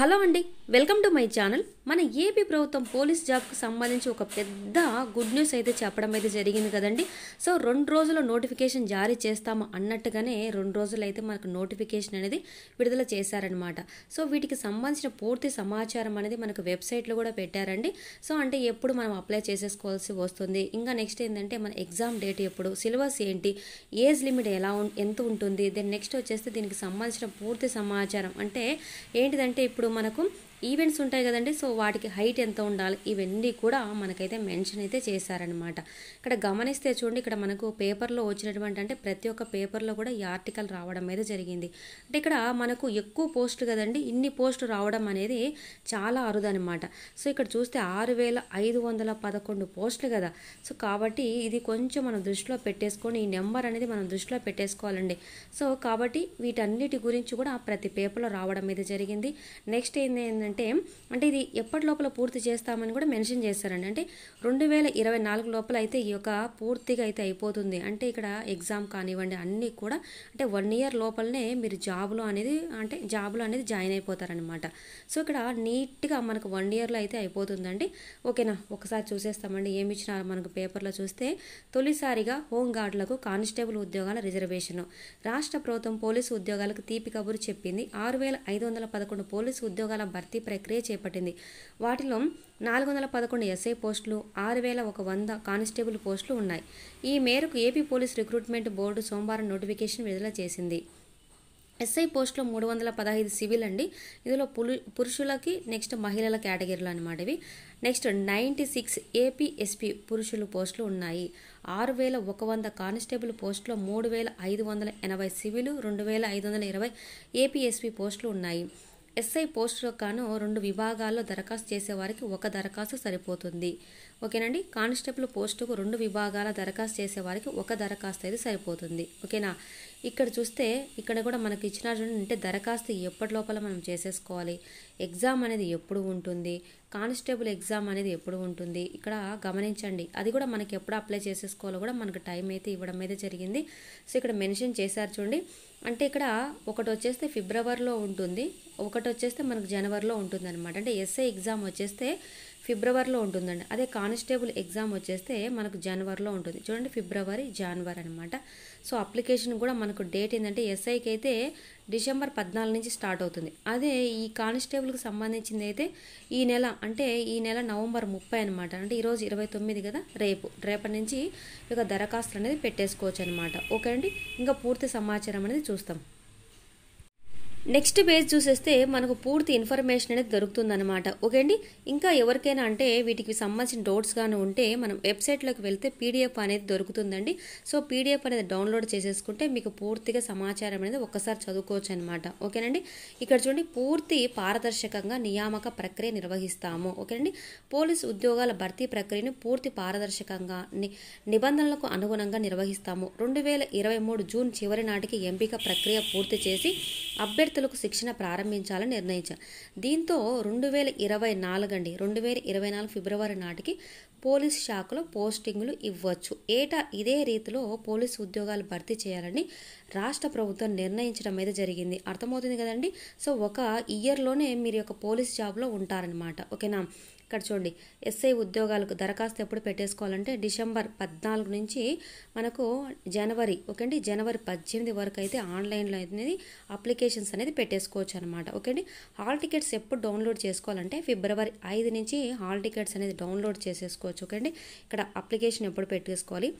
hello అండి welcome to my channel మన AP ప్రభుత్వం పోలీస్ జాబ్కు సంబంధించి ఒక పెద్ద గుడ్ న్యూస్ అయితే చెప్పడం అయితే జరిగింది కదండి సో రెండు రోజుల్లో నోటిఫికేషన్ జారీ చేస్తాము అన్నట్టుగానే రెండు రోజులు అయితే మనకు నోటిఫికేషన్ అనేది విడుదల చేశారనమాట సో వీటికి సంబంధించిన పూర్తి సమాచారం అనేది మనకు వెబ్సైట్లో కూడా పెట్టారండి సో అంటే ఎప్పుడు మనం అప్లై చేసేసుకోవాల్సి వస్తుంది ఇంకా నెక్స్ట్ ఏంటంటే మన ఎగ్జామ్ డేట్ ఎప్పుడు సిలబస్ ఏంటి ఏజ్ లిమిట్ ఎలా ఎంత ఉంటుంది దెన్ నెక్స్ట్ వచ్చేస్తే దీనికి సంబంధించిన పూర్తి సమాచారం అంటే ఏంటిదంటే ఇప్పుడు మనకు ఈవెంట్స్ ఉంటాయి కదండి సో వాటికి హైట్ ఎంత ఉండాలి ఇవన్నీ కూడా మనకైతే మెన్షన్ అయితే చేశారనమాట ఇక్కడ గమనిస్తే చూడండి ఇక్కడ మనకు పేపర్లో వచ్చినటువంటి అంటే ప్రతి ఒక్క పేపర్లో కూడా ఈ ఆర్టికల్ రావడం అయితే జరిగింది అంటే ఇక్కడ మనకు ఎక్కువ పోస్ట్ కదండి ఇన్ని పోస్ట్ రావడం అనేది చాలా అరుదనమాట సో ఇక్కడ చూస్తే ఆరు వేల ఐదు వందల పదకొండు పోస్టులు కదా సో కాబట్టి ఇది కొంచెం మనం దృష్టిలో పెట్టేసుకొని ఈ నెంబర్ అనేది మనం దృష్టిలో పెట్టేసుకోవాలండి సో కాబట్టి వీటన్నిటి గురించి కూడా ప్రతి పేపర్లో రావడం అయితే జరిగింది నెక్స్ట్ ఏంటంటే అంటే అంటే ఇది ఎప్పటి లోపల పూర్తి చేస్తామని కూడా మెన్షన్ చేస్తారండి అంటే రెండు వేల ఇరవై నాలుగు లోపల అయితే ఈ యొక్క పూర్తిగా అయితే అయిపోతుంది అంటే ఇక్కడ ఎగ్జామ్ కానివ్వండి అన్నీ కూడా అంటే వన్ ఇయర్ లోపలనే మీరు జాబ్లో అనేది అంటే జాబ్లో అనేది జాయిన్ అయిపోతారనమాట సో ఇక్కడ నీట్గా మనకు వన్ ఇయర్లో అయితే అయిపోతుందండి ఓకేనా ఒకసారి చూసేస్తామండి ఏమి ఇచ్చినారు మనకు పేపర్లో చూస్తే తొలిసారిగా హోంగార్డులకు కానిస్టేబుల్ ఉద్యోగాల రిజర్వేషన్ రాష్ట్ర ప్రభుత్వం పోలీసు ఉద్యోగాలకు తీపి కబురు చెప్పింది ఆరు వేల ఐదు వందల పదకొండు పోలీసు ఉద్యోగాల భర్తీ భర్తీ ప్రక్రియ చేపట్టింది వాటిలో నాలుగు వందల పదకొండు ఎస్ఐ పోస్టులు ఆరు వేల ఒక వంద కానిస్టేబుల్ పోస్టులు ఉన్నాయి ఈ మేరకు ఏపీ పోలీస్ రిక్రూట్మెంట్ బోర్డు సోమవారం నోటిఫికేషన్ విడుదల చేసింది ఎస్ఐ పోస్టులో మూడు వందల పదహైదు సివిల్ అండి ఇందులో పురుషులకి నెక్స్ట్ మహిళల కేటగిరీలు అనమాట ఇవి నెక్స్ట్ నైంటీ సిక్స్ ఏపీఎస్పి పురుషులు పోస్టులు ఉన్నాయి ఆరు వేల ఒక వంద కానిస్టేబుల్ పోస్టులో మూడు వేల ఐదు వందల ఎనభై సివిలు రెండు వేల ఐదు వందల ఇరవై ఏపీఎస్పి పోస్టులు ఉన్నాయి ఎస్ఐ పోస్టులకు కాను రెండు విభాగాల్లో దరఖాస్తు చేసేవారికి ఒక దరఖాస్తు సరిపోతుంది ఓకేనండి కానిస్టేబుల్ పోస్టుకు రెండు విభాగాల దరఖాస్తు చేసేవారికి ఒక దరఖాస్తు అయితే సరిపోతుంది ఓకేనా ఇక్కడ చూస్తే ఇక్కడ కూడా మనకి ఇచ్చిన అంటే దరఖాస్తు ఎప్పటి లోపల మనం చేసేసుకోవాలి ఎగ్జామ్ అనేది ఎప్పుడు ఉంటుంది కానిస్టేబుల్ ఎగ్జామ్ అనేది ఎప్పుడు ఉంటుంది ఇక్కడ గమనించండి అది కూడా మనకి ఎప్పుడు అప్లై చేసేసుకోవాలో కూడా మనకు టైం అయితే ఇవ్వడం అయితే జరిగింది సో ఇక్కడ మెన్షన్ చేశారు చూడండి అంటే ఇక్కడ ఒకటి వచ్చేస్తే ఫిబ్రవరిలో ఉంటుంది ఒకటి వచ్చేస్తే మనకు జనవరిలో ఉంటుందన్నమాట అంటే ఎస్ఐ ఎగ్జామ్ వచ్చేస్తే ఫిబ్రవరిలో ఉంటుందండి అదే కానిస్టేబుల్ ఎగ్జామ్ వచ్చేస్తే మనకు జనవరిలో ఉంటుంది చూడండి ఫిబ్రవరి జనవరి అనమాట సో అప్లికేషన్ కూడా మనకు డేట్ ఏంటంటే ఎస్ఐకి అయితే డిసెంబర్ పద్నాలుగు నుంచి స్టార్ట్ అవుతుంది అదే ఈ కానిస్టేబుల్కి సంబంధించింది అయితే ఈ నెల అంటే ఈ నెల నవంబర్ ముప్పై అనమాట అంటే ఈరోజు ఇరవై తొమ్మిది కదా రేపు రేపటి నుంచి ఇక దరఖాస్తులు అనేది పెట్టేసుకోవచ్చు అనమాట ఓకే అండి ఇంకా పూర్తి సమాచారం అనేది చూస్తాం నెక్స్ట్ పేజ్ చూసేస్తే మనకు పూర్తి ఇన్ఫర్మేషన్ అనేది దొరుకుతుందన్నమాట ఓకే అండి ఇంకా ఎవరికైనా అంటే వీటికి సంబంధించిన డౌట్స్ కానీ ఉంటే మనం వెబ్సైట్లోకి వెళ్తే పీడిఎఫ్ అనేది దొరుకుతుందండి సో పీడిఎఫ్ అనేది డౌన్లోడ్ చేసేసుకుంటే మీకు పూర్తిగా సమాచారం అనేది ఒక్కసారి చదువుకోవచ్చు అనమాట ఓకేనండి ఇక్కడ చూడండి పూర్తి పారదర్శకంగా నియామక ప్రక్రియ నిర్వహిస్తాము ఓకేనండి పోలీసు ఉద్యోగాల భర్తీ ప్రక్రియను పూర్తి పారదర్శకంగా నిబంధనలకు అనుగుణంగా నిర్వహిస్తాము రెండు వేల ఇరవై మూడు జూన్ చివరి నాటికి ఎంపిక ప్రక్రియ పూర్తి చేసి అభ్యర్థి అభ్యర్థులకు శిక్షణ ప్రారంభించాలని నిర్ణయించారు దీంతో రెండు వేల ఇరవై నాలుగండి రెండు వేల ఇరవై నాలుగు ఫిబ్రవరి నాటికి పోలీస్ శాఖలో పోస్టింగులు ఇవ్వచ్చు ఏటా ఇదే రీతిలో పోలీసు ఉద్యోగాలు భర్తీ చేయాలని రాష్ట్ర ప్రభుత్వం నిర్ణయించడం మీద జరిగింది అర్థమవుతుంది కదండి సో ఒక ఇయర్లోనే మీరు యొక్క పోలీస్ జాబ్లో ఉంటారనమాట ఓకేనా ఇక్కడ చూడండి ఎస్ఐ ఉద్యోగాలకు దరఖాస్తు ఎప్పుడు పెట్టేసుకోవాలంటే డిసెంబర్ పద్నాలుగు నుంచి మనకు జనవరి ఓకే అండి జనవరి పద్దెనిమిది వరకు అయితే ఆన్లైన్లో అనేది అప్లికేషన్స్ అనేది పెట్టేసుకోవచ్చు అనమాట ఓకే అండి హాల్ టికెట్స్ ఎప్పుడు డౌన్లోడ్ చేసుకోవాలంటే ఫిబ్రవరి ఐదు నుంచి హాల్ టికెట్స్ అనేది డౌన్లోడ్ చేసేసుకోవచ్చు ఓకే అండి ఇక్కడ అప్లికేషన్ ఎప్పుడు పెట్టేసుకోవాలి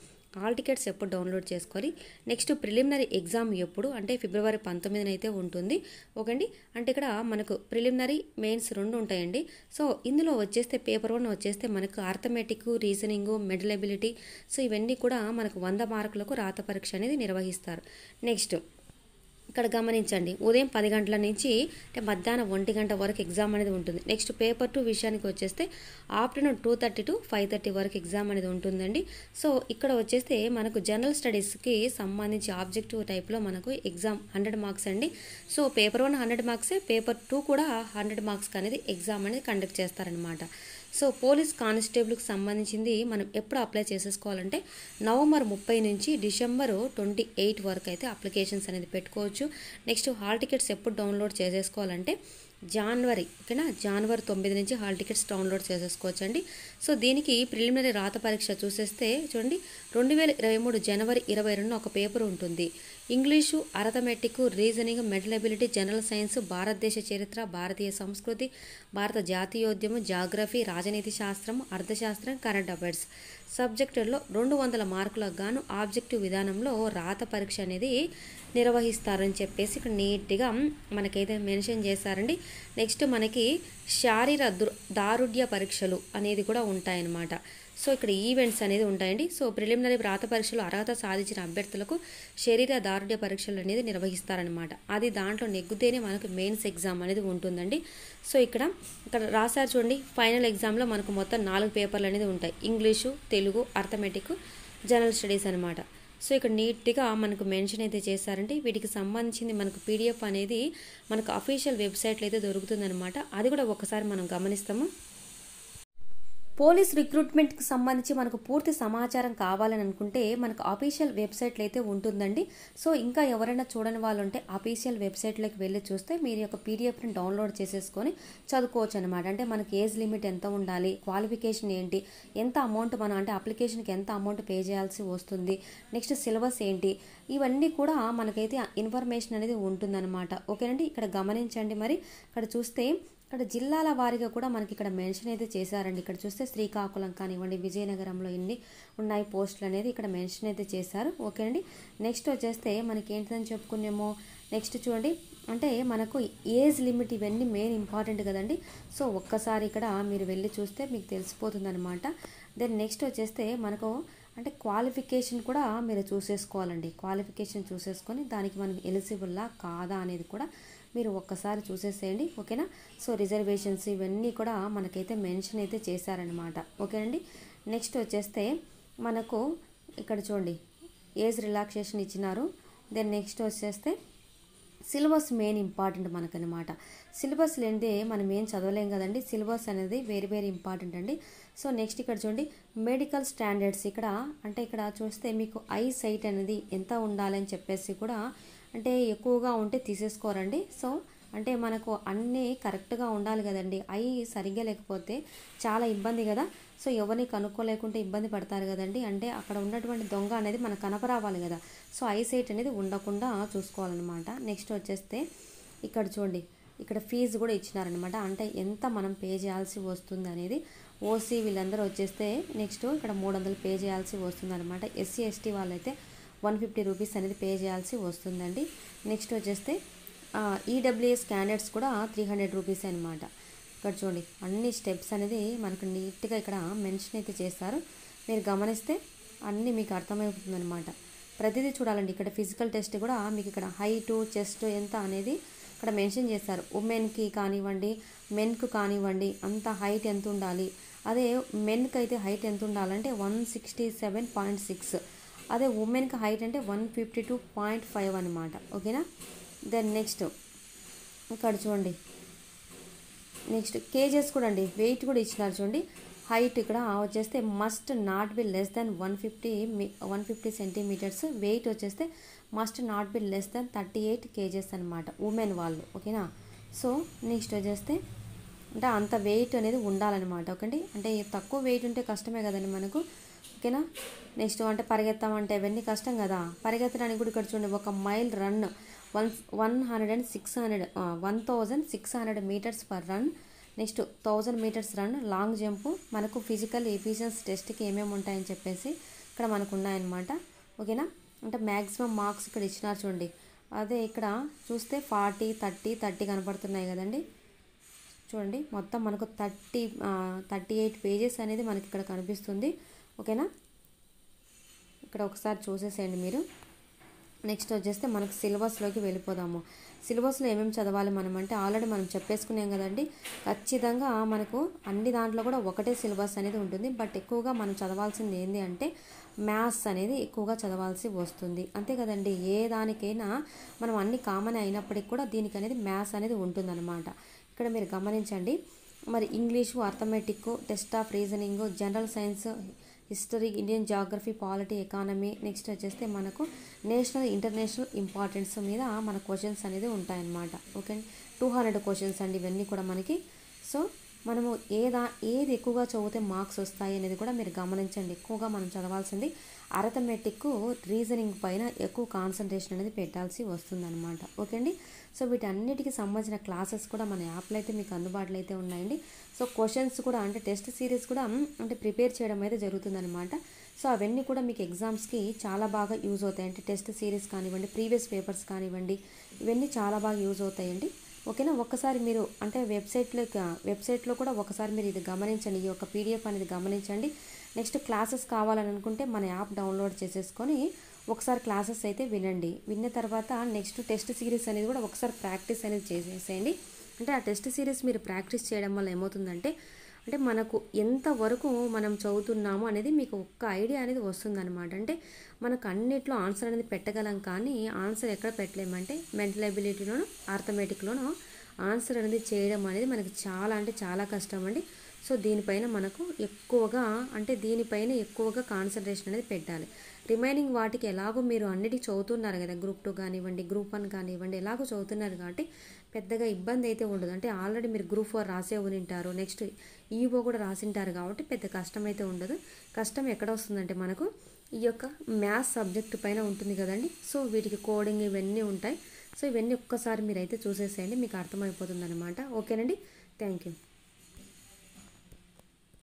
ఆల్ టికెట్స్ ఎప్పుడు డౌన్లోడ్ చేసుకొని నెక్స్ట్ ప్రిలిమినరీ ఎగ్జామ్ ఎప్పుడు అంటే ఫిబ్రవరి పంతొమ్మిదిన అయితే ఉంటుంది ఓకేండి అంటే ఇక్కడ మనకు ప్రిలిమినరీ మెయిన్స్ రెండు ఉంటాయండి సో ఇందులో వచ్చేస్తే పేపర్ వన్ వచ్చేస్తే మనకు ఆర్థమెటిక్ రీజనింగ్ మెడలబిలిటీ సో ఇవన్నీ కూడా మనకు వంద మార్కులకు రాత పరీక్ష అనేది నిర్వహిస్తారు నెక్స్ట్ ఇక్కడ గమనించండి ఉదయం పది గంటల నుంచి అంటే మధ్యాహ్నం ఒంటి గంట వరకు ఎగ్జామ్ అనేది ఉంటుంది నెక్స్ట్ పేపర్ టూ విషయానికి వచ్చేస్తే afternoon two thirty to five thirty వరకు ఎగ్జామ్ అనేది ఉంటుందండి సో ఇక్కడ వచ్చేస్తే మనకు జనరల్ స్టడీస్కి సంబంధించి ఆబ్జెక్టివ్ టైప్లో మనకు ఎగ్జామ్ హండ్రెడ్ మార్క్స్ అండి సో పేపర్ వన్ హండ్రెడ్ మార్క్సే పేపర్ టూ కూడా హండ్రెడ్ మార్క్స్కి అనేది ఎగ్జామ్ అనేది కండక్ట్ చేస్తారనమాట సో పోలీస్ కానిస్టేబుల్కి సంబంధించింది మనం ఎప్పుడు అప్లై చేసేసుకోవాలంటే నవంబర్ ముప్పై నుంచి డిసెంబర్ ట్వంటీ ఎయిట్ వరకు అయితే అప్లికేషన్స్ అనేది పెట్టుకోవచ్చు నెక్స్ట్ హాల్ టికెట్స్ ఎప్పుడు డౌన్లోడ్ చేసేసుకోవాలంటే జాన్వరి ఓకేనా జాన్వరి తొమ్మిది నుంచి హాల్ టికెట్స్ డౌన్లోడ్ చేసేసుకోవచ్చు అండి సో దీనికి ప్రిలిమినరీ రాత పరీక్ష చూసేస్తే చూడండి రెండు వేల ఇరవై మూడు జనవరి ఇరవై రెండు ఒక పేపర్ ఉంటుంది English arithmetic reasoning mental ability general science భారతదేశ చరిత్ర భారతీయ సంస్కృతి భారత జాతీయోద్యమం జాగ్రఫీ రాజనీతి శాస్త్రం అర్థశాస్త్రం కరెంట్ అఫైర్స్ సబ్జెక్టుల్లో రెండు వందల మార్కులకు గాను ఆబ్జెక్టివ్ విధానంలో రాత పరీక్ష అనేది నిర్వహిస్తారని చెప్పేసి ఇక్కడ నీట్గా మనకైతే మెన్షన్ చేశారండి నెక్స్ట్ మనకి శారీర దారుఢ్య పరీక్షలు అనేది కూడా ఉంటాయన్నమాట సో ఇక్కడ ఈవెంట్స్ అనేది ఉంటాయండి సో ప్రిలిమినరీ వ్రాత పరీక్షలు అర్హత సాధించిన అభ్యర్థులకు శరీర దారుణ్య పరీక్షలు అనేది నిర్వహిస్తారనమాట అది దాంట్లో నెగ్గుతేనే మనకు మెయిన్స్ ఎగ్జామ్ అనేది ఉంటుందండి సో ఇక్కడ ఇక్కడ రాశారు చూడండి ఫైనల్ ఎగ్జామ్లో మనకు మొత్తం నాలుగు పేపర్లు అనేది ఉంటాయి English Telugu arithmetic general studies అనమాట సో ఇక్కడ నీట్గా మనకు మెన్షన్ అయితే చేశారంటే వీటికి సంబంధించింది మనకు పీడిఎఫ్ అనేది మనకు అఫీషియల్ వెబ్సైట్లో అయితే దొరుకుతుందనమాట అది కూడా ఒకసారి మనం గమనిస్తాము పోలీస్ రిక్రూట్మెంట్కి సంబంధించి మనకు పూర్తి సమాచారం కావాలని అనుకుంటే మనకు అఫీషియల్ వెబ్సైట్లు అయితే ఉంటుందండి సో ఇంకా ఎవరైనా చూడని వాళ్ళు ఉంటే అఫీషియల్ వెబ్సైట్లోకి వెళ్ళి చూస్తే మీరు యొక్క పీడిఎఫ్ని డౌన్లోడ్ చేసేసుకొని చదువుకోవచ్చు అనమాట అంటే మనకి ఏజ్ లిమిట్ ఎంత ఉండాలి క్వాలిఫికేషన్ ఏంటి ఎంత అమౌంట్ మనం అంటే అప్లికేషన్కి ఎంత అమౌంట్ పే చేయాల్సి వస్తుంది నెక్స్ట్ సిలబస్ ఏంటి ఇవన్నీ కూడా మనకైతే ఇన్ఫర్మేషన్ అనేది ఉంటుందన్నమాట ఓకేనండి ఇక్కడ గమనించండి మరి ఇక్కడ చూస్తే ఇక్కడ జిల్లాల వారీగా కూడా మనకి ఇక్కడ మెన్షన్ అయితే చేశారండి ఇక్కడ చూస్తే శ్రీకాకుళం కానివ్వండి విజయనగరంలో ఇన్ని ఉన్నాయి పోస్టులు అనేది ఇక్కడ మెన్షన్ అయితే చేశారు ఓకే అండి నెక్స్ట్ వచ్చేస్తే మనకి ఏంటిదని చెప్పుకునేమో నెక్స్ట్ చూడండి అంటే మనకు ఏజ్ లిమిట్ ఇవన్నీ మెయిన్ ఇంపార్టెంట్ కదండి సో ఒక్కసారి ఇక్కడ మీరు వెళ్ళి చూస్తే మీకు తెలిసిపోతుందనమాట దెన్ నెక్స్ట్ వచ్చేస్తే మనకు అంటే క్వాలిఫికేషన్ కూడా మీరు చూసేసుకోవాలండి క్వాలిఫికేషన్ చూసేసుకొని దానికి మనం ఎలిజిబుల్లా కాదా అనేది కూడా మీరు ఒక్కసారి చూసేసేయండి ఓకేనా సో రిజర్వేషన్స్ ఇవన్నీ కూడా మనకైతే మెన్షన్ అయితే చేశారనమాట ఓకేనండి నెక్స్ట్ వచ్చేస్తే మనకు ఇక్కడ చూడండి ఏజ్ రిలాక్సేషన్ ఇచ్చినారు దెన్ నెక్స్ట్ వచ్చేస్తే సిలబస్ మెయిన్ ఇంపార్టెంట్ మనకనమాట సిలబస్ లేనిదే మనం ఏం చదవలేం కదండి సిలబస్ అనేది వేరు వేరు ఇంపార్టెంట్ అండి సో నెక్స్ట్ ఇక్కడ చూడండి మెడికల్ స్టాండర్డ్స్ ఇక్కడ అంటే ఇక్కడ చూస్తే మీకు ఐ సైట్ అనేది ఎంత ఉండాలని చెప్పేసి కూడా అంటే ఎక్కువగా ఉంటే తీసేసుకోరండి సో అంటే మనకు అన్నీ కరెక్ట్గా ఉండాలి కదండి అవి సరిగ్గా లేకపోతే చాలా ఇబ్బంది కదా సో ఎవరిని కనుక్కోలేకుంటే ఇబ్బంది పడతారు కదండి అంటే అక్కడ ఉన్నటువంటి దొంగ అనేది మనకు కనపరావాలి కదా సో ఐ సైట్ అనేది ఉండకుండా చూసుకోవాలన్నమాట నెక్స్ట్ వచ్చేస్తే ఇక్కడ చూడండి ఇక్కడ ఫీజు కూడా ఇచ్చినారనమాట అంటే ఎంత మనం పే చేయాల్సి వస్తుంది అనేది ఓసీ వీళ్ళందరూ వచ్చేస్తే నెక్స్ట్ ఇక్కడ మూడు వందలు పే చేయాల్సి వస్తుంది అనమాట ఎస్సీ ఎస్టీ వాళ్ళైతే వన్ ఫిఫ్టీ రూపీస్ అనేది పే చేయాల్సి వస్తుందండి నెక్స్ట్ వచ్చేస్తే ఈడబ్ల్యూఏ e స్కానర్స్ కూడా త్రీ హండ్రెడ్ రూపీస్ అనమాట ఇక్కడ చూడండి అన్ని స్టెప్స్ అనేది మనకు నీట్గా ఇక్కడ మెన్షన్ అయితే చేస్తారు మీరు గమనిస్తే అన్నీ మీకు అర్థమైపోతుందనమాట ప్రతిదీ చూడాలండి ఇక్కడ ఫిజికల్ టెస్ట్ కూడా మీకు ఇక్కడ హైటు చెస్ట్ ఎంత అనేది ఇక్కడ మెన్షన్ చేస్తారు ఉమెన్కి కానివ్వండి మెన్కు కానివ్వండి అంత హైట్ ఎంత ఉండాలి అదే మెన్కి అయితే హైట్ ఎంత ఉండాలంటే one sixty seven point six అదే ఉమెన్కి హైట్ అంటే one fifty two point five అనమాట ఓకేనా దెన్ నెక్స్ట్ ఇక్కడ చూడండి నెక్స్ట్ కేజెస్ కూడా అండి వెయిట్ కూడా ఇచ్చినారు చూడండి హైట్ ఇక్కడ వచ్చేస్తే must not be less than one fifty one fifty centimetres weight వచ్చేస్తే must not be less than thirty eight KGs అనమాట ఉమెన్ వాళ్ళు ఓకేనా సో నెక్స్ట్ వచ్చేస్తే అంటే అంత వెయిట్ అనేది ఉండాలన్నమాట ఓకే అంటే తక్కువ వెయిట్ ఉంటే కష్టమే కదండి మనకు ఓకేనా నెక్స్ట్ అంటే పరిగెత్తామంటే ఇవన్నీ కష్టం కదా పరిగెత్తడానికి కూడా ఇక్కడ చూడండి ఒక mile run one one hundred and six hundred one thousand six hundred metres per run next thousand metres run long jump మనకు ఫిజికల్ ఎఫిషియన్స్ టెస్ట్కి ఏమేమి ఉంటాయని చెప్పేసి ఇక్కడ మనకు ఉన్నాయన్నమాట ఓకేనా అంటే మ్యాక్సిమం మార్క్స్ ఇక్కడ ఇచ్చినారు చూడండి అదే ఇక్కడ చూస్తే ఫార్టీ థర్టీ థర్టీ కనపడుతున్నాయి కదండి చూడండి మొత్తం మనకు థర్టీ థర్టీ ఎయిట్ పేజెస్ అనేది మనకి ఇక్కడ కనిపిస్తుంది ఓకేనా ఇక్కడ ఒకసారి చూసేసేయండి మీరు నెక్స్ట్ వచ్చేస్తే మనకు సిలబస్లోకి వెళ్ళిపోదాము సిలబస్లో ఏమేమి చదవాలి మనం అంటే ఆల్రెడీ మనం చెప్పేసుకున్నాం కదండి ఖచ్చితంగా మనకు అన్ని దాంట్లో కూడా ఒకటే సిలబస్ అనేది ఉంటుంది బట్ ఎక్కువగా మనం చదవాల్సింది ఏంటి అంటే మ్యాథ్స్ అనేది ఎక్కువగా చదవాల్సి వస్తుంది అంతే కదండి ఏ దానికైనా మనం అన్ని కామన్ అయినప్పటికీ కూడా దీనికి అనేది మ్యాథ్స్ అనేది ఉంటుందన్నమాట ఇక్కడ మీరు గమనించండి మరి English arithmetic test of reasoning general science history Indian geography polity economy next వచ్చేస్తే మనకు నేషనల్ ఇంటర్నేషనల్ ఇంపార్టెన్స్ మీద మన క్వశ్చన్స్ అనేది ఉంటాయన్నమాట ఓకే టూ హండ్రెడ్ క్వశ్చన్స్ అండి ఇవన్నీ కూడా మనకి సో మనము ఏదా ఏది ఎక్కువగా చదివితే మార్క్స్ వస్తాయి అనేది కూడా మీరు గమనించండి ఎక్కువగా మనం చదవాల్సింది అరథమెటిక్ రీజనింగ్ పైన ఎక్కువ కాన్సన్ట్రేషన్ అనేది పెట్టాల్సి వస్తుందన్నమాట ఓకే అండి సో వీటన్నిటికి సంబంధించిన క్లాసెస్ కూడా మన యాప్లో అయితే మీకు అందుబాటులో అయితే ఉన్నాయండి సో క్వశ్చన్స్ కూడా అంటే టెస్ట్ సిరీస్ కూడా అంటే ప్రిపేర్ చేయడం అయితే జరుగుతుందనమాట సో అవన్నీ కూడా మీకు ఎగ్జామ్స్కి చాలా బాగా యూజ్ అవుతాయి అంటే టెస్ట్ సిరీస్ కానివ్వండి ప్రీవియస్ పేపర్స్ కానివ్వండి ఇవన్నీ చాలా బాగా యూజ్ అవుతాయండి ఓకేనా ఒక్కసారి మీరు అంటే వెబ్సైట్లో వెబ్సైట్లో కూడా ఒకసారి మీరు ఇది గమనించండి ఈ యొక్క పీడిఎఫ్ అనేది గమనించండి నెక్స్ట్ క్లాసెస్ కావాలని అనుకుంటే మన యాప్ డౌన్లోడ్ చేసేసుకొని ఒకసారి క్లాసెస్ అయితే వినండి విన్న తర్వాత నెక్స్ట్ టెస్ట్ సిరీస్ అనేది కూడా ఒకసారి ప్రాక్టీస్ అనేది చేసేసేయండి అంటే ఆ టెస్ట్ సిరీస్ మీరు ప్రాక్టీస్ చేయడం వల్ల ఏమవుతుందంటే అంటే మనకు ఎంతవరకు మనం చదువుతున్నాము అనేది మీకు ఒక్క ఐడియా అనేది వస్తుందన్నమాట అంటే మనకు అన్నిట్లో ఆన్సర్ అనేది పెట్టగలం కానీ ఆన్సర్ ఎక్కడ పెట్టలేమంటే మెంటల్ ఎబిలిటీలోనూ ఆర్థమెటిక్లోనూ ఆన్సర్ అనేది చేయడం అనేది మనకి చాలా అంటే చాలా కష్టం అండి సో దీనిపైన మనకు ఎక్కువగా అంటే దీనిపైన ఎక్కువగా కాన్సన్ట్రేషన్ అనేది పెట్టాలి రిమైనింగ్ వాటికి ఎలాగో మీరు అన్నిటి చదువుతున్నారు కదా గ్రూప్ టూ కానివ్వండి గ్రూప్ వన్ కానివ్వండి ఎలాగో చదువుతున్నారు కాబట్టి పెద్దగా ఇబ్బంది అయితే ఉండదు అంటే ఆల్రెడీ మీరు గ్రూప్ ఫోర్ రాసే ఉంటారు నెక్స్ట్ ఈఓ e కూడా రాసింటారు కాబట్టి పెద్ద కష్టం అయితే ఉండదు కష్టం ఎక్కడ వస్తుందంటే మనకు ఈ యొక్క మ్యాథ్స్ సబ్జెక్టు పైన ఉంటుంది కదండి సో వీటికి కోడింగ్ ఇవన్నీ ఉంటాయి సో ఇవన్నీ ఒక్కసారి మీరు అయితే చూసేసేయండి మీకు అర్థమైపోతుంది అనమాట ఓకేనండి థ్యాంక్ యూ